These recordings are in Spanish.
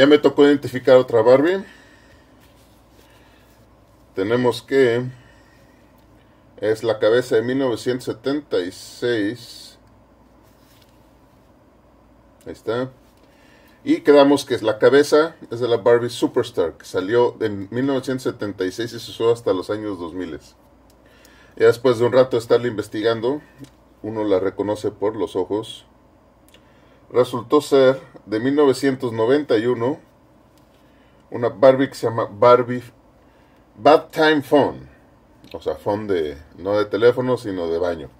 Ya me tocó identificar otra Barbie. Tenemos que es la cabeza de 1976. Ahí está. Y quedamos que es la cabeza es de la Barbie Superstar, que salió en 1976 y se usó hasta los años 2000. Y después de un rato de estarla investigando, uno la reconoce por los ojos. Resultó ser de 1991, una Barbie que se llama Barbie Bad Time Phone, o sea, phone de, no de teléfono, sino de baño.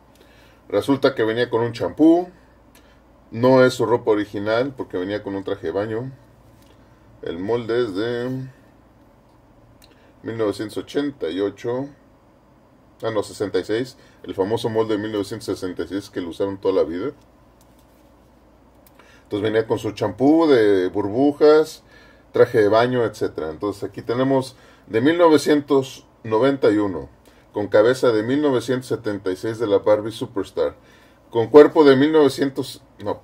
Resulta que venía con un champú, no es su ropa original porque venía con un traje de baño. El molde es de 1988. Ah, no, 66. El famoso molde de 1966 que lo usaron toda la vida. Entonces venía con su champú de burbujas, traje de baño, etc. Entonces aquí tenemos de 1991, con cabeza de 1976 de la Barbie Superstar, con cuerpo de 1900, no,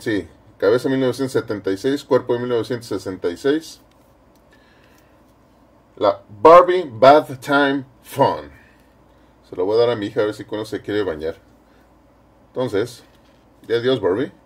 sí, cabeza 1976, cuerpo de 1966. La Barbie Bath Time Fun. Se lo voy a dar a mi hija a ver si cuando se quiere bañar. Entonces, ya adiós Barbie.